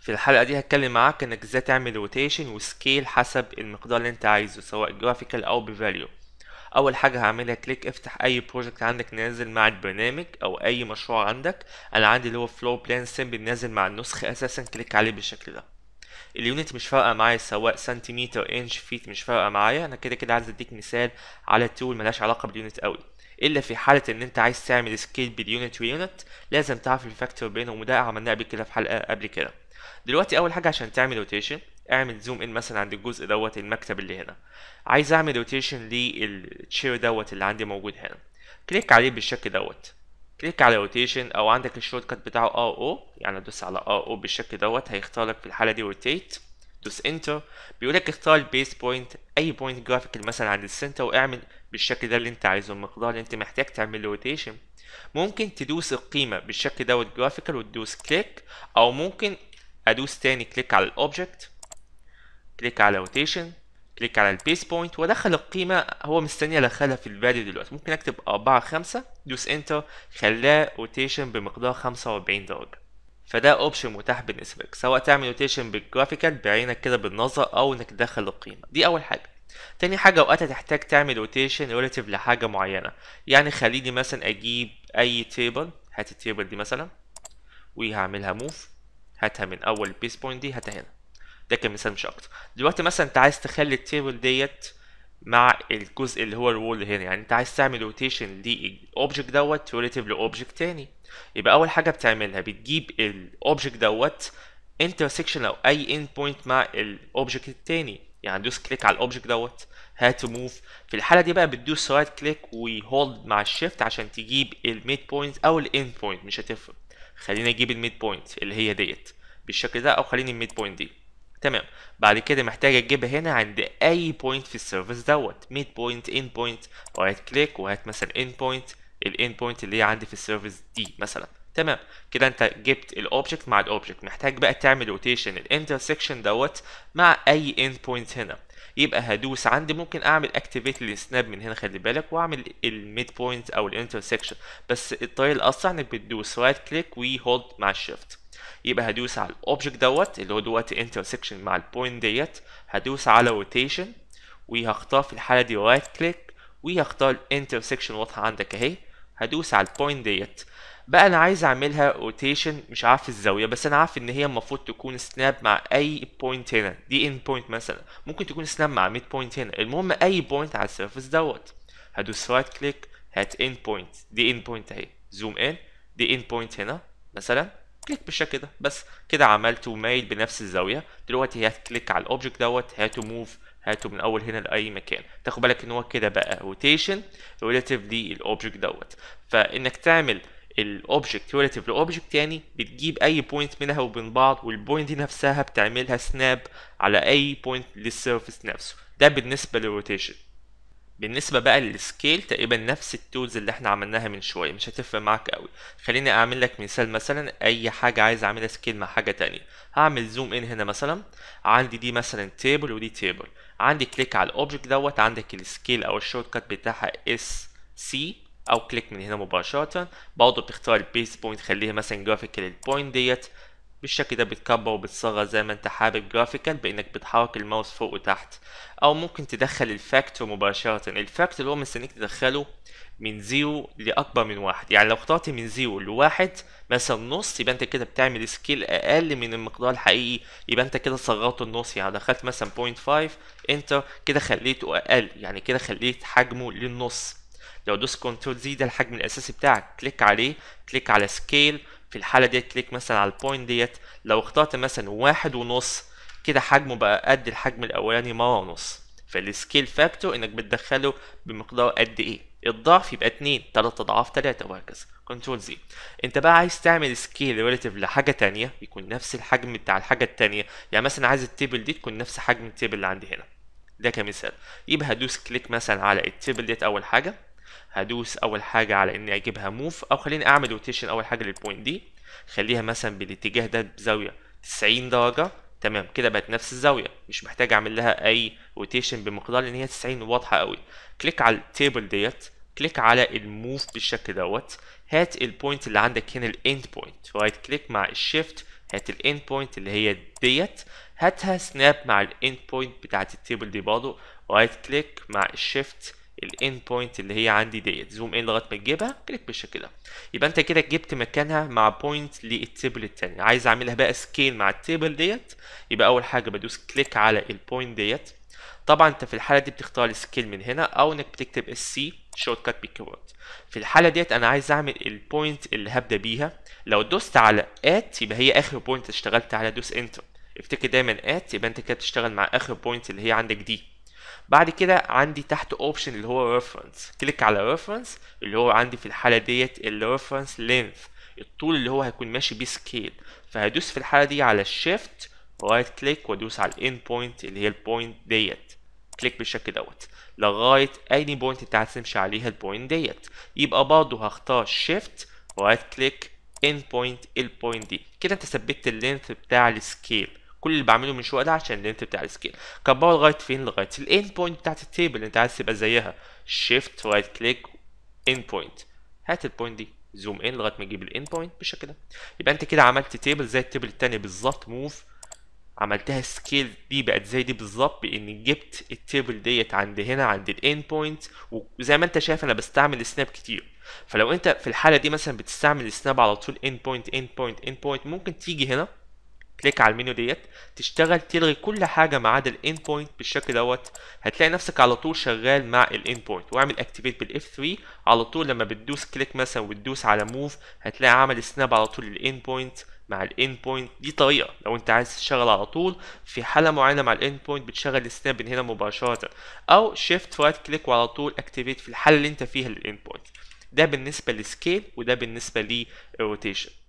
في الحلقة دي هتكلم معاك انك ازاي تعمل روتيشن وسكيل حسب المقدار اللي انت عايزه سواء جرافيكال او بفاليو اول حاجة هعملها كليك افتح اي بروجكت عندك نازل مع البرنامج او اي مشروع عندك انا عندي اللي هو فلو بلان سيمبل نازل مع النسخ اساسا كليك عليه بالشكل ده اليونت مش فارقه معايا سواء سنتيمتر انش فيت مش فارقه معايا انا كده كده عايز اديك مثال على التول ملهاش علاقه باليونت قوي الا في حاله ان انت عايز تعمل سكيل باليونت ويونت لازم تعرف الفاكتور بينهم وده عملناه قبل كده في حلقه قبل كده دلوقتي اول حاجه عشان تعمل روتيشن اعمل زوم ان مثلا عند الجزء دوت المكتب اللي هنا عايز اعمل روتيشن للتشير دوت اللي عندي موجود هنا كليك عليه بالشكل دوت كليك على روتيشن او عندك الشورت كات بتاعه ار آه او يعني ادوس على ار آه او بالشكل دوت هيختار لك في الحاله دي روتيت دوس انتر بيقول لك اختار البيس بوينت اي بوينت جرافيك مثلا عند السنتر واعمل بالشكل ده اللي انت عايزه المقدار اللي انت محتاج تعمل له روتيشن ممكن تدوس القيمه بالشكل دوت جرافيكال وتدوس كليك او ممكن ادوس تاني كليك على الاوبجكت كليك على روتيشن كليك على البيس بوينت وادخل القيمه هو مستني ادخلها في الفاليو دلوقتي ممكن اكتب 4 5 دوس انتر خلاه روتيشن بمقدار 45 درجه فده اوبشن متاح بالنسبه لك سواء تعمل روتيشن بالجرافيكال بعينك كده بالنظر او انك تدخل القيمه دي اول حاجه تاني حاجة أوقات هتحتاج تعمل روتيشن ريلاتيف لحاجة معينة يعني خليني مثلا أجيب أي تيبل هات التيبل دي مثلا وهعملها موف هاتها من اول البيس بوينت دي هاتها هنا ده كمثال مش اكتر دلوقتي مثلا انت عايز تخلي التيبل ديت مع الجزء اللي هو الوول هنا يعني انت عايز تعمل روتيشن للاوبجكت دوت ريليتيف لاوبجكت تاني يبقى اول حاجه بتعملها بتجيب الاوبجكت دوت انترسكشن او اي اند بوينت مع الاوبجكت التاني يعني دوس كليك على الاوبجكت دوت هات موف في الحاله دي بقى بتدوس رايت كليك وهولد مع الشيفت عشان تجيب الميد بوينت او الاند بوينت مش هتفرق خليني اجيب الميد بوينت اللي هي ديت بالشكل ده او خليني الميد بوينت دي تمام بعد كده محتاج اجيبها هنا عند اي بوينت في السيرفيس دوت ميد بوينت ان بوينت وهات كليك وهات مثلا ان بوينت الان بوينت اللي هي عندي في السيرفيس دي مثلا تمام كده انت جبت الاوبجكت مع الاوبجكت محتاج بقى تعمل روتيشن الانترسكشن دوت مع اي اند بوينت هنا يبقى هدوس عندي ممكن اعمل اكتيفيت للسناب من هنا خلي بالك واعمل الميد بوينت او الانترسكشن بس الطريقه الاسرع انك بتدوس رايت كليك وهولد مع الشيفت يبقى هدوس على الاوبجكت دوت اللي هو دلوقتي انترسكشن مع البوينت ديت هدوس على روتيشن وهختار في الحاله دي رايت كليك وهختار الانترسكشن واضحه عندك اهي هدوس على البوينت ديت بقى انا عايز اعملها روتيشن مش عارف الزاويه بس انا عارف ان هي المفروض تكون سناب مع اي بوينت هنا دي ان بوينت مثلا ممكن تكون سناب مع ميد بوينت هنا المهم اي بوينت على السيرفس دوت هدوس رايت كليك هات ان بوينت دي ان بوينت اهي زوم ان دي ان بوينت هنا مثلا كليك بالشكل ده بس كده عملت ميل بنفس الزاويه دلوقتي هات كليك على الاوبجكت دوت هات موف هاته من اول هنا لاي مكان تاخد بالك ان هو كده بقى روتيشن ريليتيفلي للاوبجكت دوت فانك تعمل الاوبجكت ريلاتيف لاوبجكت يعني بتجيب اي بوينت منها وبين بعض والبوينت دي نفسها بتعملها سناب على اي بوينت للسيرفيس نفسه ده بالنسبه للروتيشن بالنسبة بقى للسكيل تقريبا نفس التولز اللي احنا عملناها من شوية مش هتفرق معاك قوي خليني اعمل لك مثال مثلا اي حاجة عايز اعملها سكيل مع حاجة تانية هعمل زوم ان هنا مثلا عندي دي مثلا تيبل ودي تيبل عندي كليك على الاوبجكت دوت عندك السكيل او الشورت كات بتاعها اس سي او كليك من هنا مباشره برضه بتختار البيس بوينت خليها مثلا جرافيكال للبوينت ديت بالشكل ده بتكبر وبتصغر زي ما انت حابب جرافيكال بانك بتحرك الماوس فوق وتحت او ممكن تدخل الفاكتور مباشره الفاكتور اللي هو مستنيك تدخله من زيرو لاكبر من واحد يعني لو اخترت من زيرو لواحد مثلا نص يبقى انت كده بتعمل سكيل اقل من المقدار الحقيقي يبقى انت كده صغرته النص يعني دخلت مثلا 0.5 انتر كده خليته اقل يعني كده خليت حجمه للنص لو دوس كنترول زي ده الحجم الاساسي بتاعك كليك عليه كليك على سكيل في الحاله ديت كليك مثلا على البوينت ديت لو اخترت مثلا واحد ونص كده حجمه بقى قد الحجم الاولاني مره ونص فالسكيل فاكتور انك بتدخله بمقدار قد ايه الضعف يبقى 2 3 اضعاف 3 وهكذا كنترول زي انت بقى عايز تعمل سكيل ريلاتيف لحاجه تانية يكون نفس الحجم بتاع الحاجه التانية يعني مثلا عايز التيبل دي تكون نفس حجم التيبل اللي عندي هنا ده كمثال يبقى هدوس كليك مثلا على التيبل ديت اول حاجه هدوس اول حاجه على اني اجيبها موف او خليني اعمل روتيشن اول حاجه للبوينت دي خليها مثلا بالاتجاه ده بزاويه 90 درجه تمام كده بقت نفس الزاويه مش محتاج اعمل لها اي روتيشن بمقدار ان هي 90 واضحه قوي كليك على التيبل ديت كليك على الموف بالشكل دوت هات البوينت اللي عندك هنا الاند بوينت رايت كليك مع الشيفت هات الاند بوينت اللي هي ديت هاتها سناب مع الاند بوينت بتاعت التيبل دي برضه رايت كليك مع الشيفت الان بوينت اللي هي عندي ديت زوم ان لغايه ما تجيبها كليك بالشكل ده يبقى انت كده جبت مكانها مع بوينت للتيبل التاني عايز اعملها بقى سكيل مع التيبل ديت يبقى اول حاجه بدوس كليك على البوينت ديت طبعا انت في الحاله دي بتختار السكيل من هنا او انك بتكتب السي شورت كات بالكيبورد في الحاله ديت انا عايز اعمل البوينت اللي هبدا بيها لو دوست على ات يبقى هي اخر بوينت اشتغلت على دوس انتر افتكر دايما ات يبقى انت كده بتشتغل مع اخر بوينت اللي هي عندك دي بعد كده عندي تحت اوبشن اللي هو ريفرنس كليك على ريفرنس اللي هو عندي في الحاله ديت الريفرنس لينث الطول اللي هو هيكون ماشي بيه سكيل فهدوس في الحاله دي على الشيفت رايت كليك وادوس على الان بوينت اللي هي البوينت ديت كليك بالشكل دوت لغايه اي بوينت انت هتمشي عليها البوينت ديت يبقى برضه هختار شيفت رايت كليك ان بوينت البوينت دي كده انت ثبت اللينث بتاع السكيل كل اللي بعمله من شويه ده عشان اللينت بتاع السكيل كبره لغايه فين لغايه الاند بوينت بتاعت التيبل اللي انت عايز تبقى زيها شيفت رايت كليك اند بوينت هات البوينت دي زوم ان لغايه ما تجيب الاند بوينت بالشكل ده يبقى انت كده عملت تيبل زي التيبل التاني بالظبط موف عملتها سكيل دي بقت زي دي بالظبط بان جبت التيبل ديت عند هنا عند الاند بوينت وزي ما انت شايف انا بستعمل سناب كتير فلو انت في الحاله دي مثلا بتستعمل سناب على طول اند بوينت اند بوينت اند بوينت ممكن تيجي هنا كليك على المنيو ديت تشتغل تلغي كل حاجه ما عدا الان بوينت بالشكل دوت هتلاقي نفسك على طول شغال مع الان بوينت واعمل اكتيفيت بالاف 3 على طول لما بتدوس كليك مثلا وتدوس على موف هتلاقي عمل سناب على طول الان بوينت مع الان بوينت دي طريقه لو انت عايز تشتغل على طول في حاله معينه مع الان بوينت بتشغل السناب من هنا مباشره او شيفت رايت كليك وعلى طول اكتيفيت في الحاله اللي انت فيها للان بوينت ده بالنسبه للسكيل وده بالنسبه للروتيشن